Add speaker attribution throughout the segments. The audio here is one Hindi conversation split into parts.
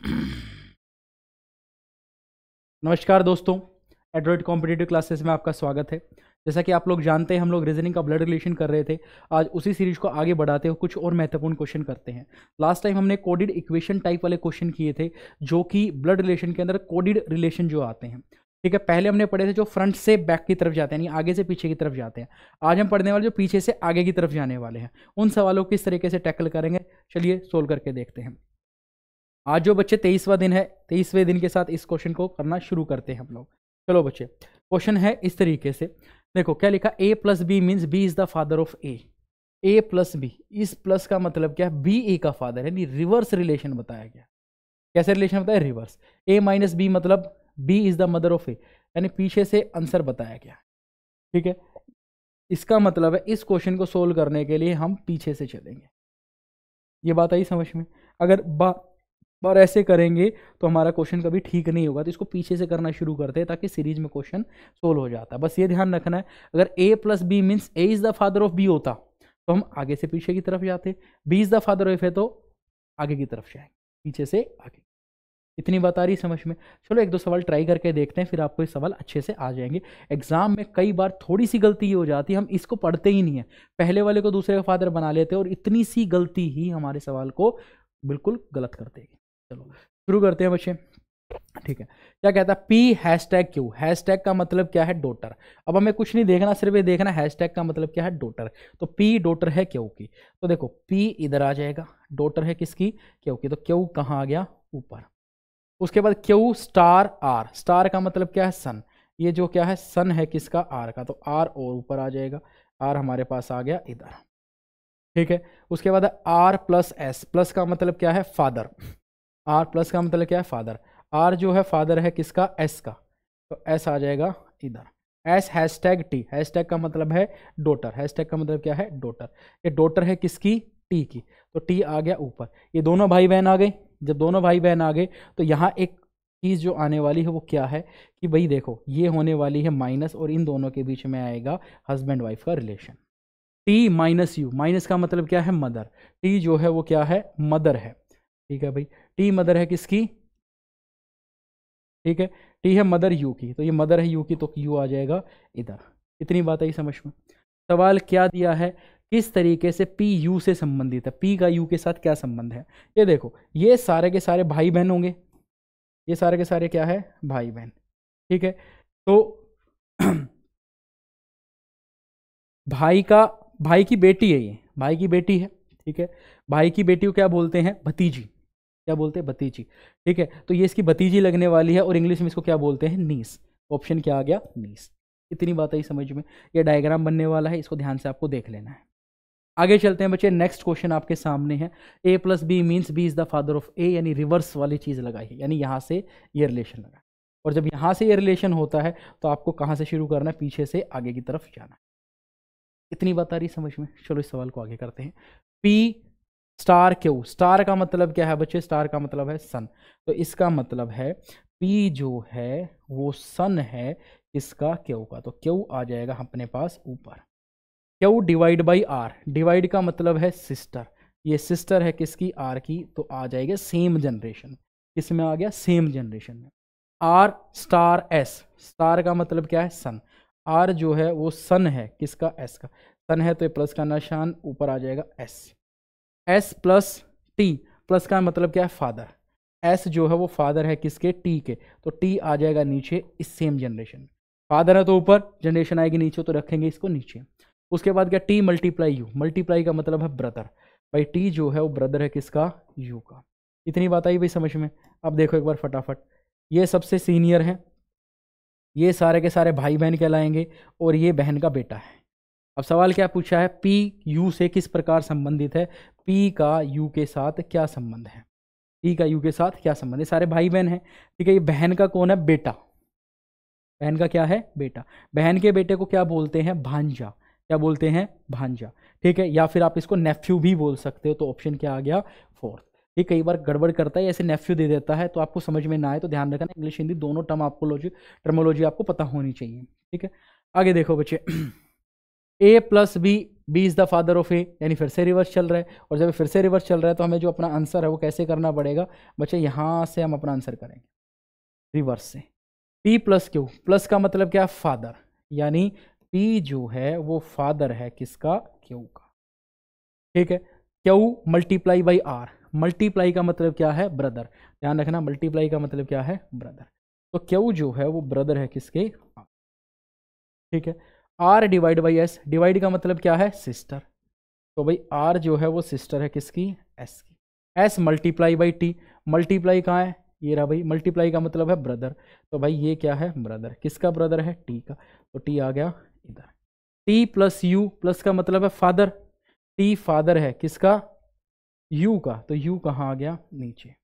Speaker 1: नमस्कार दोस्तों एड्रॉइड कॉम्पिटेटिव क्लासेस में आपका स्वागत है जैसा कि आप लोग जानते हैं हम लोग रीजनिंग का ब्लड रिलेशन कर रहे थे आज उसी सीरीज को आगे बढ़ाते हुए कुछ और महत्वपूर्ण क्वेश्चन करते हैं लास्ट टाइम हमने कोडिड इक्वेशन टाइप वाले क्वेश्चन किए थे जो कि ब्लड रिलेशन के अंदर कोडिड रिलेशन जो आते हैं ठीक है पहले हमने पढ़े थे जो फ्रंट से बैक की तरफ जाते हैं यानी आगे से पीछे की तरफ जाते हैं आज हम पढ़ने वाले जो पीछे से आगे की तरफ जाने वाले हैं उन सवालों को किस तरीके से टैकल करेंगे चलिए सोल्व करके देखते हैं आज जो बच्चे तेईसवा दिन है तेईसवें दिन के साथ इस क्वेश्चन को करना शुरू करते हैं हम लोग चलो बच्चे क्वेश्चन है इस तरीके से देखो क्या लिखा A plus B means B is the father of A A plus B इस प्लस का मतलब क्या है बी ए का फादर है रिवर्स रिलेशन बताया गया कैसे रिलेशन बताया रिवर्स ए माइनस बी मतलब B is the mother of A यानी पीछे से आंसर बताया गया ठीक है इसका मतलब है इस क्वेश्चन को सोल्व करने के लिए हम पीछे से चलेंगे ये बात आई समझ में अगर बा और ऐसे करेंगे तो हमारा क्वेश्चन कभी ठीक नहीं होगा तो इसको पीछे से करना शुरू करते हैं ताकि सीरीज में क्वेश्चन सोल्व हो जाता है बस ये ध्यान रखना है अगर A plus B means A is the father of B होता तो हम आगे से पीछे की तरफ जाते B is the father of है तो आगे की तरफ जाएंगे पीछे से आगे इतनी बात आ रही समझ में चलो एक दो सवाल ट्राई करके देखते हैं फिर आपको ये सवाल अच्छे से आ जाएंगे एग्जाम में कई बार थोड़ी सी गलती ये हो जाती है हम इसको पढ़ते ही नहीं है पहले वाले को दूसरे का फादर बना लेते हैं और इतनी सी गलती ही हमारे सवाल को बिल्कुल गलत कर देगी चलो शुरू करते हैं बच्चे ठीक है क्या कहता है P hashtag Q hashtag का मतलब क्या है डोटर अब हमें कुछ नहीं देखना सिर्फ ये देखना हैश टैग का मतलब क्या है डोटर तो पी डोटर है क्यू की तो देखो पी इधर आ जाएगा डोटर है किसकी क्यू की तो क्यू कहाँ आ गया ऊपर उसके बाद क्यू स्टार आर स्टार का मतलब क्या है सन ये जो क्या है सन है किसका आर का तो आर और ऊपर आ जाएगा आर हमारे पास आ गया इधर ठीक है उसके बाद आर प्लस एस प्लस का मतलब क्या है फादर आर प्लस का मतलब क्या है फादर आर जो है फादर है किसका एस का तो एस आ जाएगा इधर S hashtag T hashtag का मतलब है डोटर हैश टैग का मतलब क्या है डोटर ये डोटर है किसकी टी की तो टी आ गया ऊपर ये दोनों भाई बहन आ गए जब दोनों भाई बहन आ गए तो यहाँ एक चीज़ जो आने वाली है वो क्या है कि भाई देखो ये होने वाली है माइनस और इन दोनों के बीच में आएगा हस्बैंड वाइफ का relation T minus U minus का मतलब क्या है मदर टी जो है वो क्या है मदर है ठीक है भाई टी मदर है किसकी ठीक है टी है मदर यू की तो ये मदर है यू की तो यू आ जाएगा इधर इतनी बात आई समझ में सवाल क्या दिया है किस तरीके से पी यू से संबंधित है पी का यू के साथ क्या संबंध है ये देखो ये सारे के सारे भाई बहन होंगे ये सारे के सारे क्या है भाई बहन ठीक है तो भाई का भाई की बेटी है ये भाई की बेटी है ठीक है भाई की बेटी को क्या बोलते हैं भतीजी क्या बोलते हैं भतीजी ठीक है तो ये इसकी भतीजी लगने वाली है और इंग्लिश में इसको क्या बोलते हैं नीस ऑप्शन क्या आ गया नीस इतनी बात आई समझ में ये डायग्राम बनने वाला है इसको ध्यान से आपको देख लेना है आगे चलते हैं बच्चे नेक्स्ट क्वेश्चन आपके सामने है A plus B means B is the father of A यानी रिवर्स वाली चीज़ लगाई है यानी यहाँ से ये रिलेशन लगा और जब यहाँ से ये रिलेशन होता है तो आपको कहाँ से शुरू करना है पीछे से आगे की तरफ जाना इतनी बात आ रही समझ में चलो इस सवाल को आगे करते हैं पी स्टार क्यू स्टार का मतलब क्या है बच्चे स्टार का मतलब है सन तो इसका मतलब है तो पी मतलब तो मतलब जो है वो सन है किसका क्यू का तो क्यू आ जाएगा अपने पास ऊपर Q divide by R divide का मतलब है सिस्टर ये सिस्टर है किसकी आर की तो आ जाएगा सेम जनरेशन किस में आ गया सेम जनरेशन में आर स्टार एस स्टार का मतलब क्या है सन आर जो है वो सन है किसका एस का सन है तो ये प्लस का निशान ऊपर आ जाएगा S S plus T plus का मतलब क्या है फादर एस जो है वो फादर है किसके टी के तो टी आ जाएगा नीचे इस सेम जनरेशन फादर है तो ऊपर जनरेशन आएगी नीचे तो रखेंगे इसको नीचे उसके बाद क्या टी मल्टीप्लाई यू मल्टीप्लाई का मतलब है ब्रदर भाई टी जो है वो ब्रदर है किसका यू का इतनी बात आई भाई समझ में अब देखो एक बार फटाफट ये सबसे सीनियर है ये सारे के सारे भाई बहन कहलाएंगे और ये बहन का बेटा है अब सवाल क्या पूछा है पी यू से किस प्रकार संबंधित है पी का यू के साथ क्या संबंध है पी का यू के साथ क्या संबंध है सारे भाई बहन हैं ठीक है ये बहन का कौन है बेटा बहन का क्या है बेटा बहन के बेटे को क्या बोलते हैं भांजा क्या बोलते हैं भांजा ठीक है या फिर आप इसको नेफ्यू भी बोल सकते हो तो ऑप्शन क्या आ गया फोर्थ ये कई बार गड़बड़ करता है ऐसे नेफ्यू दे देता है तो आपको समझ में ना आए तो ध्यान रखना इंग्लिश हिंदी दोनों टर्म आपको टर्मोलॉजी आपको पता होनी चाहिए ठीक है आगे देखो बच्चे A plus B B is the father of A यानी फिर से रिवर्स चल रहा है और जब फिर से रिवर्स चल रहा है तो हमें जो अपना आंसर है वो कैसे करना पड़ेगा बच्चे यहाँ से हम अपना आंसर करेंगे रिवर्स से पी प्लस क्यू प्लस का मतलब क्या फादर यानी पी जो है वो फादर है किसका क्यू का ठीक है Q multiply by R multiply का मतलब क्या है ब्रदर ध्यान रखना मल्टीप्लाई का मतलब क्या है ब्रदर तो क्यू जो है वो ब्रदर है किसके ठीक है R divide by S divide का मतलब क्या है सिस्टर तो भाई आर जो है वो सिस्टर है किसकी एस की S multiply by T multiply कहाँ है ये रहा भाई मल्टीप्लाई का मतलब है ब्रदर तो भाई ये क्या है ब्रदर किसका ब्रदर है टी का तो टी आ गया इधर टी प्लस यू प्लस का मतलब है फादर टी फादर है किसका यू का तो यू कहाँ आ गया नीचे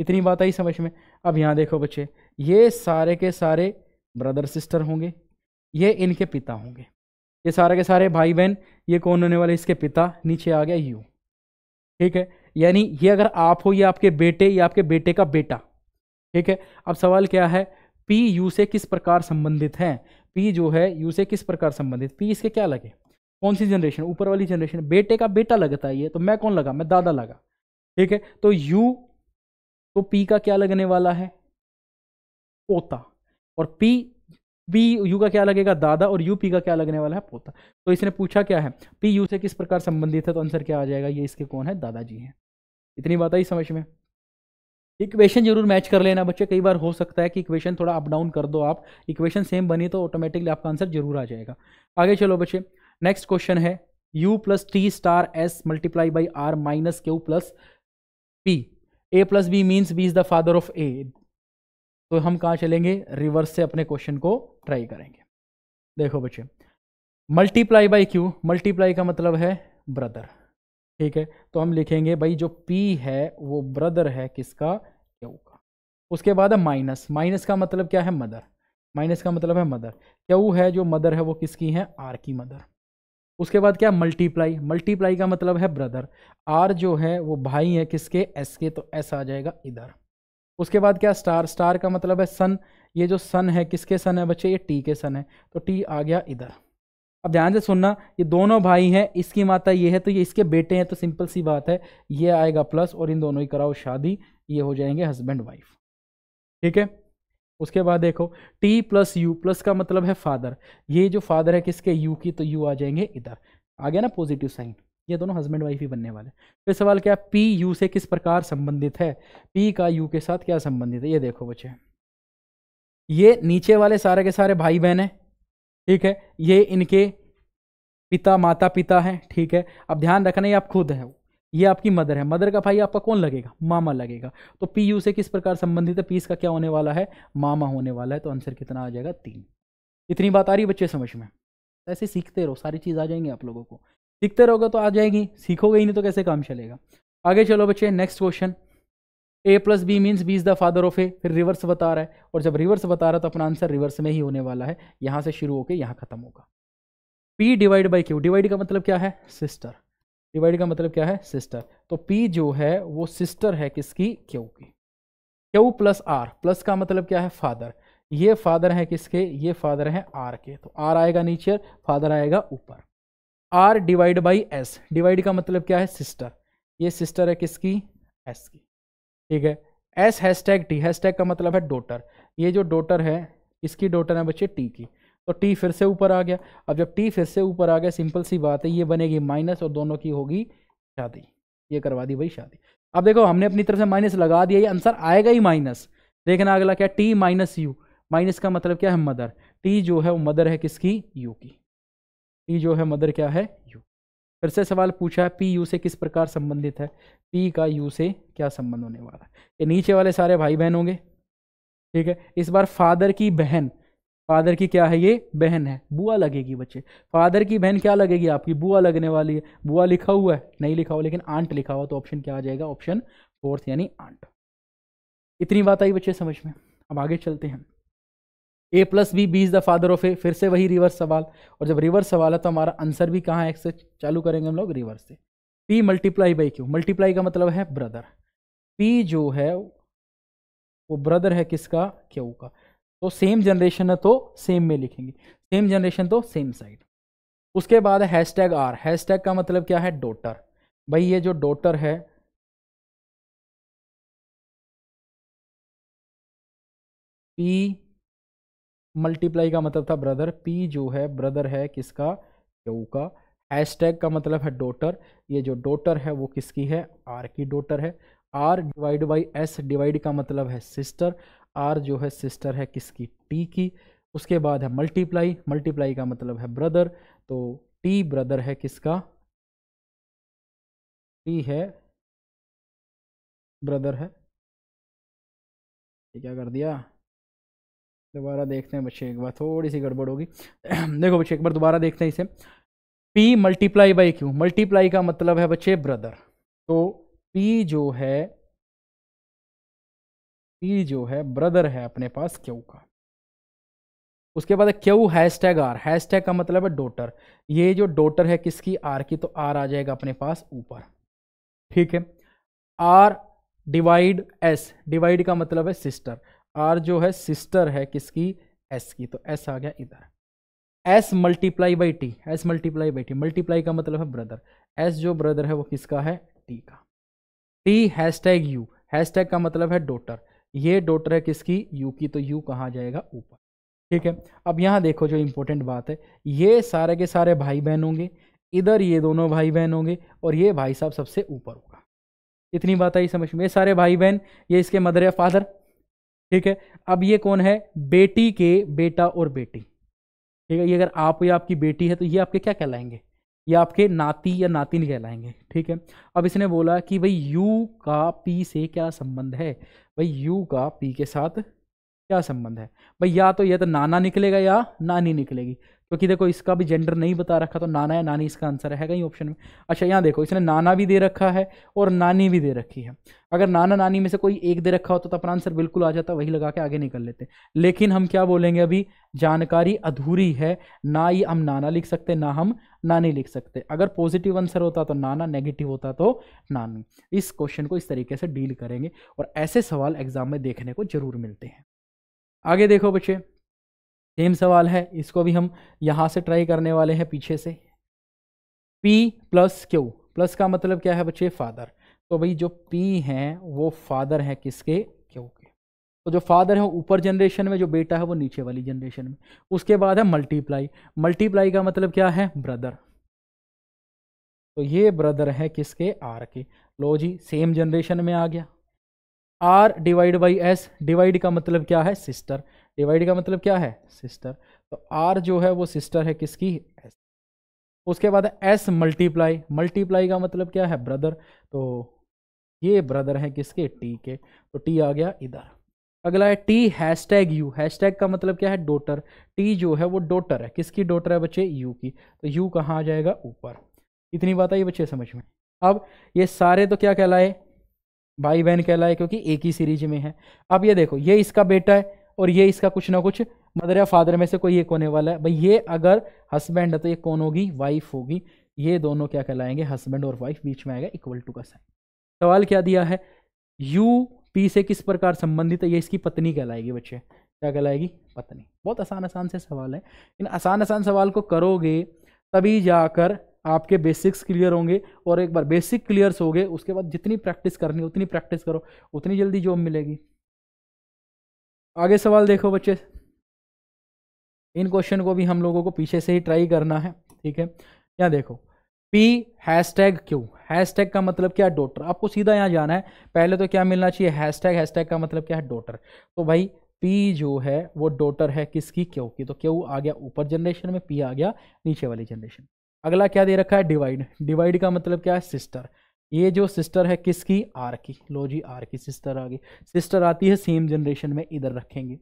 Speaker 1: इतनी बात आई समझ में अब यहाँ देखो बच्चे ये सारे के सारे ब्रदर सिस्टर होंगे ये इनके पिता होंगे ये सारे के सारे भाई बहन ये कौन होने वाले इसके पिता नीचे आ गया यू ठीक है यानी ये अगर आप हो ये आपके बेटे या आपके बेटे का बेटा ठीक है अब सवाल क्या है पी यू से किस प्रकार संबंधित हैं पी जो है यू से किस प्रकार संबंधित पी इसके क्या लगे कौन सी जनरेशन ऊपर वाली जनरेशन बेटे का बेटा लगता है ये तो मैं कौन लगा मैं दादा लगा ठीक है तो यू तो पी का क्या लगने वाला है पोता और पी बी यू का क्या लगेगा दादा और यू पी का क्या लगने वाला है पोता तो इसने पूछा क्या है पी यू से किस प्रकार संबंधित है तो आंसर क्या आ जाएगा ये इसके कौन है दादाजी हैं इतनी बात आई समझ में इक्वेशन जरूर मैच कर लेना बच्चे कई बार हो सकता है कि इक्वेशन थोड़ा अप डाउन कर दो आप इक्वेशन सेम बनी तो ऑटोमेटिकली आपका आंसर जरूर आ जाएगा आगे चलो बच्चे नेक्स्ट क्वेश्चन है u plus T star S multiply by R minus Q plus P A plus B means B is the father of A तो हम कहाँ चलेंगे रिवर्स से अपने क्वेश्चन को ट्राई करेंगे देखो बच्चे मल्टीप्लाई बाई क्यू मल्टीप्लाई का मतलब है ब्रदर ठीक है तो हम लिखेंगे भाई जो पी है वो ब्रदर है किसका क्यू का उसके बाद है माइनस माइनस का मतलब क्या है मदर माइनस का मतलब है मदर क्यू है जो मदर है वो किसकी है आर की मदर उसके बाद क्या मल्टीप्लाई मल्टीप्लाई का मतलब है ब्रदर आर जो है वो भाई है किसके एस के तो S आ जाएगा इधर उसके बाद क्या स्टार स्टार का मतलब है सन ये जो सन है किसके सन है बच्चे ये टी के सन है तो टी आ गया इधर अब ध्यान से सुनना ये दोनों भाई हैं इसकी माता ये है तो ये इसके बेटे हैं तो सिंपल सी बात है ये आएगा प्लस और इन दोनों ही कराओ शादी ये हो जाएंगे हस्बैंड वाइफ ठीक है उसके बाद देखो टी प्लस यू प्लस का मतलब है फादर ये जो फादर है किसके यू की तो यू आ जाएंगे इधर आ गया ना पॉजिटिव साइन ये दोनों हस्बैंड वाइफ ही बनने वाले फिर सवाल क्या पी यू से किस प्रकार संबंधित है पी का यू के साथ क्या संबंधित है ये देखो बच्चे ये नीचे वाले सारे के सारे भाई बहन हैं ठीक है ये इनके पिता माता पिता हैं ठीक है अब ध्यान रखना ये आप खुद हैं ये आपकी मदर है मदर का भाई आपका कौन लगेगा मामा लगेगा तो पी यू से किस प्रकार संबंधित है पीस का क्या होने वाला है मामा होने वाला है तो आंसर कितना आ जाएगा तीन इतनी बात आ रही है बच्चे समझ में ऐसे सीखते रहो सारी चीज़ आ जाएंगे आप लोगों को सीखते रहोगे तो आ जाएगी सीखोगे ही नहीं तो कैसे काम चलेगा आगे चलो बच्चे next question A plus B means B is the father of A फिर रिवर्स बता रहा है और जब रिवर्स बता रहा है तो अपना आंसर रिवर्स में ही होने वाला है यहाँ से शुरू होकर यहाँ खत्म होगा P divide by Q divide का मतलब क्या है सिस्टर डिवाइड का मतलब क्या है सिस्टर तो पी जो है वो सिस्टर है किसकी क्यू की क्यू प्लस आर प्लस का मतलब क्या है फादर ये फादर है किसके ये फादर है आर के तो आर आएगा नीचे फादर आएगा ऊपर R divide by S divide का मतलब क्या है सिस्टर ये सिस्टर है किसकी एस की ठीक है S hashtag T hashtag का मतलब है डोटर ये जो डोटर है इसकी डोटर है बच्चे टी की तो टी फिर से ऊपर आ गया अब जब टी फिर से ऊपर आ गया सिंपल सी बात है ये बनेगी माइनस और दोनों की होगी शादी ये करवा दी भाई शादी अब देखो हमने अपनी तरफ से माइनस लगा दिया ये आंसर आएगा ही माइनस देखना अगला क्या टी माइनस यू माइनस का मतलब क्या है मदर टी जो है वो मदर है किसकी यू की पी जो है मदर क्या है यू फिर से सवाल पूछा है पी यू से किस प्रकार संबंधित है पी का यू से क्या संबंध होने वाला है ये नीचे वाले सारे भाई बहन होंगे ठीक है इस बार फादर की बहन फादर की क्या है ये बहन है बुआ लगेगी बच्चे फादर की बहन क्या लगेगी आपकी बुआ लगने वाली है बुआ लिखा हुआ है नहीं लिखा हुआ लेकिन आंट लिखा हुआ तो ऑप्शन क्या आ जाएगा ऑप्शन फोर्थ यानी आंट इतनी बात आई बच्चे समझ में अब आगे चलते हैं A plus B B is the father of A फिर से वही रिवर्स सवाल और जब रिवर्स सवाल है तो हमारा आंसर भी कहाँ है एक्स से चालू करेंगे हम लोग रिवर्स से P multiply by Q multiply का मतलब है ब्रदर पी जो है वो ब्रदर है किसका क्यू का तो सेम जनरेशन है तो सेम में लिखेंगे सेम जनरेशन तो सेम साइड उसके बाद hashtag R hashtag का मतलब क्या है डोटर भाई ये जो डोटर है पी मल्टीप्लाई का मतलब था ब्रदर पी जो है ब्रदर है किसका क्यू का हैशटैग टैग का मतलब है डोटर ये जो डोटर है वो किसकी है आर की डोटर है R divide by S divide का मतलब है सिस्टर आर जो है सिस्टर है किसकी टी की उसके बाद है मल्टीप्लाई मल्टीप्लाई का मतलब है ब्रदर तो टी ब्रदर है किसका टी है ब्रदर है ये क्या कर दिया दोबारा देखते हैं बच्चे एक बार थोड़ी सी गड़बड़ होगी देखो बच्चे एक बार दोबारा देखते हैं इसे P multiply by Q multiply का मतलब है बच्चे ब्रदर तो पी जो है पी जो है ब्रदर है अपने पास क्यू का उसके बाद Q hashtag R hashtag का मतलब है डोटर ये जो डोटर है किसकी आर की तो आर आ जाएगा अपने पास ऊपर ठीक है आर डिवाइड एस डिवाइड का मतलब है सिस्टर आर जो है सिस्टर है किसकी एस की तो एस आ गया इधर S multiply by T S multiply by T multiply का मतलब है ब्रदर एस जो ब्रदर है वो किसका है टी का T hashtag U hashtag का मतलब है डोटर ये डोटर है किसकी यू की तो यू कहा जाएगा ऊपर ठीक है अब यहाँ देखो जो इंपॉर्टेंट बात है ये सारे के सारे भाई बहन होंगे इधर ये दोनों भाई बहन होंगे और ये भाई साहब सबसे ऊपर होगा इतनी बात आई समझ में ये सारे भाई बहन ये इसके मदर या फादर ठीक है अब ये कौन है बेटी के बेटा और बेटी ठीक है ये अगर आप या आपकी बेटी है तो ये आपके क्या कहलाएंगे ये आपके नाती या नातिन कहलाएंगे ठीक है अब इसने बोला कि भाई यू का पी से क्या संबंध है भाई यू का पी के साथ क्या संबंध है भाई या तो या तो नाना निकलेगा या नानी निकलेगी क्योंकि देखो इसका भी जेंडर नहीं बता रखा तो नाना या नानी इसका आंसर है कहीं ऑप्शन में अच्छा यहाँ देखो इसने नाना भी दे रखा है और नानी भी दे रखी है अगर नाना नानी में से कोई एक दे रखा होता तो अपना आंसर बिल्कुल आ जाता वही लगा के आगे निकल लेते लेकिन हम क्या बोलेंगे अभी जानकारी अधूरी है ना ही हम नाना लिख सकते ना हम नानी लिख सकते अगर पॉजिटिव आंसर होता तो नाना नेगेटिव होता तो नानी इस क्वेश्चन को इस तरीके से डील करेंगे और ऐसे सवाल एग्जाम में देखने को जरूर मिलते हैं आगे देखो बच्चे सेम सवाल है इसको भी हम यहाँ से ट्राई करने वाले हैं पीछे से पी प्लस क्यू प्लस का मतलब क्या है बच्चे फादर तो भाई जो पी है वो फादर है किसके क्यू के तो जो फादर है ऊपर जनरेशन में जो बेटा है वो नीचे वाली जनरेशन में उसके बाद है मल्टीप्लाई मल्टीप्लाई का मतलब क्या है ब्रदर तो ये ब्रदर है किसके आर के लो जी सेम जनरेशन में आ गया R divide by S divide का मतलब क्या है सिस्टर डिवाइड का मतलब क्या है सिस्टर तो आर जो है वो सिस्टर है किसकी एस उसके बाद एस मल्टीप्लाई मल्टीप्लाई का मतलब क्या है ब्रदर तो ये ब्रदर हैं किसके टी के तो टी आ गया इधर अगला है T hashtag U hashtag का मतलब क्या है डोटर टी जो है वो डोटर है किसकी डोटर है बच्चे यू की तो यू कहाँ आ जाएगा ऊपर इतनी बात आई बच्चे समझ में अब ये सारे तो क्या कहलाए भाई बहन कहलाए क्योंकि एक ही सीरीज में है अब ये देखो ये इसका बेटा है और ये इसका कुछ ना कुछ मदर या फादर में से कोई एक होने वाला है भाई ये अगर हस्बैंड है तो ये कौन होगी वाइफ होगी ये दोनों क्या कहलाएंगे हस्बैंड और वाइफ बीच में आएगा इक्वल टू का साइन सवाल क्या दिया है यू पी से किस प्रकार संबंधित है ये इसकी पत्नी कहलाएगी बच्चे क्या कहलाएगी पत्नी बहुत आसान आसान से सवाल है इन आसान आसान सवाल को करोगे तभी जाकर आपके बेसिक्स क्लियर होंगे और एक बार बेसिक क्लियर्स हो गए उसके बाद जितनी प्रैक्टिस करनी उतनी प्रैक्टिस करो उतनी जल्दी जॉब मिलेगी आगे सवाल देखो बच्चे इन क्वेश्चन को भी हम लोगों को पीछे से ही ट्राई करना है ठीक है यहाँ देखो P hashtag Q hashtag का मतलब क्या है डोटर आपको सीधा यहाँ जाना है पहले तो क्या मिलना चाहिए हैश टैग हैश टैग का मतलब क्या है डोटर तो भाई पी जो है वो डोटर है किसकी क्यों की तो क्यों आ गया ऊपर जनरेशन में पी आ गया नीचे वाली जनरेशन अगला क्या दे रखा है डिवाइड डिवाइड का मतलब क्या है सिस्टर ये जो सिस्टर है किसकी आर की लो जी आर की सिस्टर आ गई सिस्टर आती है सेम जनरेशन में इधर रखेंगे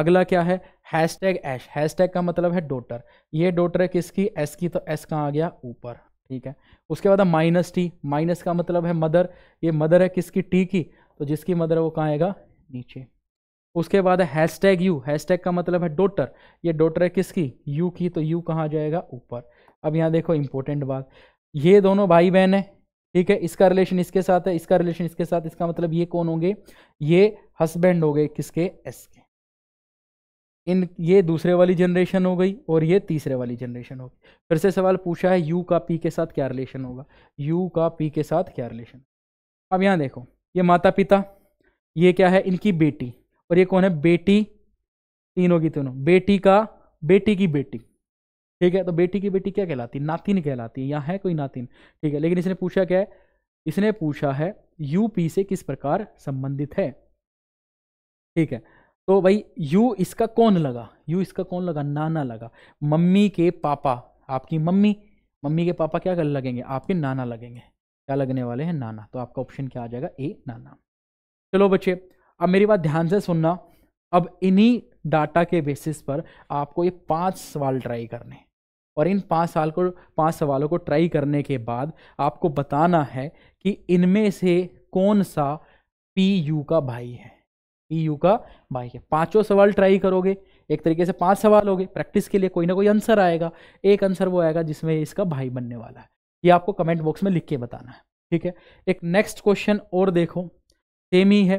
Speaker 1: अगला क्या है hashtag S hashtag का मतलब है डोटर ये डोटर है किसकी एस की तो एस कहाँ आ गया ऊपर ठीक है उसके बाद माइनस टी माइनस का मतलब है मदर ये मदर है किसकी टी की तो जिसकी मदर है वो कहाँ आएगा नीचे उसके बाद है hashtag U hashtag का मतलब है डोटर ये डोटर है किसकी यू की तो यू कहाँ जाएगा ऊपर अब यहाँ देखो इंपॉर्टेंट बात ये दोनों भाई बहन है ठीक है इसका रिलेशन इसके साथ है इसका रिलेशन इसके साथ इसका मतलब ये कौन होंगे ये हस्बैंड हो गए किसके एस के इन ये दूसरे वाली जनरेशन हो गई और ये तीसरे वाली जनरेशन हो गई फिर से सवाल पूछा है यू का पी के साथ क्या रिलेशन होगा यू का पी के साथ क्या रिलेशन अब यहाँ देखो ये माता पिता ये क्या है इनकी बेटी और ये कौन है बेटी तीनों की तीनों बेटी का बेटी की बेटी ठीक है तो बेटी की बेटी क्या कहलाती है नातिन कहलाती है यहाँ है कोई नातिन ठीक है लेकिन इसने पूछा क्या है इसने पूछा है यूपी से किस प्रकार संबंधित है ठीक है तो भाई यू इसका कौन लगा यू इसका कौन लगा नाना लगा मम्मी के पापा आपकी मम्मी मम्मी के पापा क्या कर लगेंगे आपके नाना लगेंगे क्या लगने वाले हैं नाना तो आपका ऑप्शन क्या आ जाएगा ए नाना चलो बच्चे अब मेरी बात ध्यान से सुनना अब इन्हीं डाटा के बेसिस पर आपको ये पांच सवाल ट्राई करने और इन पाँच साल को पाँच सवालों को ट्राई करने के बाद आपको बताना है कि इनमें से कौन सा पी यू का भाई है पी यू का भाई है पाँचों सवाल ट्राई करोगे एक तरीके से पांच सवाल हो गए प्रैक्टिस के लिए कोई ना कोई आंसर आएगा एक आंसर वो आएगा जिसमें इसका भाई बनने वाला है ये आपको कमेंट बॉक्स में लिख के बताना है ठीक है एक नेक्स्ट क्वेश्चन और देखो सेम ही है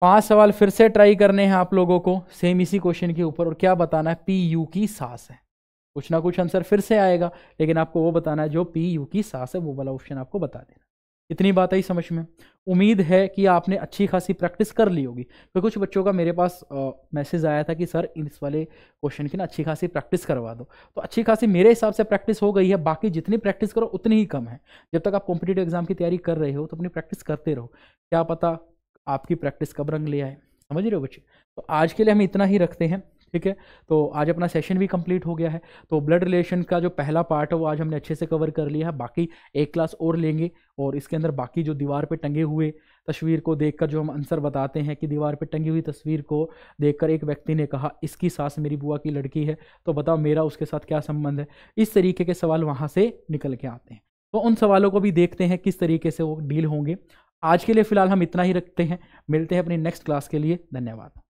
Speaker 1: पांच सवाल फिर से ट्राई करने हैं आप लोगों को सेम इसी क्वेश्चन के ऊपर और क्या बताना है पी यू की सास है कुछ ना कुछ आंसर फिर से आएगा लेकिन आपको वो बताना है जो पी यू की सास है वो वाला ऑप्शन आपको बता देना इतनी बात आई समझ में उम्मीद है कि आपने अच्छी खासी प्रैक्टिस कर ली होगी तो कुछ बच्चों का मेरे पास मैसेज आया था कि सर इस वाले क्वेश्चन की ना अच्छी खासी प्रैक्टिस करवा दो तो अच्छी खासी मेरे हिसाब से प्रैक्टिस हो गई है बाकी जितनी प्रैक्टिस करो उतनी ही कम है जब तक आप कॉम्पिटेटिव एग्जाम की तैयारी कर रहे हो तो अपनी प्रैक्टिस करते रहो क्या पता आपकी प्रैक्टिस कब रंग ले आए समझ रहे हो बच्चे तो आज के लिए हम इतना ही रखते हैं ठीक है तो आज अपना सेशन भी कंप्लीट हो गया है तो ब्लड रिलेशन का जो पहला पार्ट है वो आज हमने अच्छे से कवर कर लिया है बाकी एक क्लास और लेंगे और इसके अंदर बाकी जो दीवार पे टंगे हुए तस्वीर को देखकर जो हम आंसर बताते हैं कि दीवार पे टंगी हुई तस्वीर को देखकर एक व्यक्ति ने कहा इसकी सास मेरी बुआ की लड़की है तो बताओ मेरा उसके साथ क्या संबंध है इस तरीके के सवाल वहाँ से निकल के आते हैं तो उन सवालों को भी देखते हैं किस तरीके से वो डील होंगे आज के लिए फ़िलहाल हम इतना ही रखते हैं मिलते हैं अपनी नेक्स्ट क्लास के लिए धन्यवाद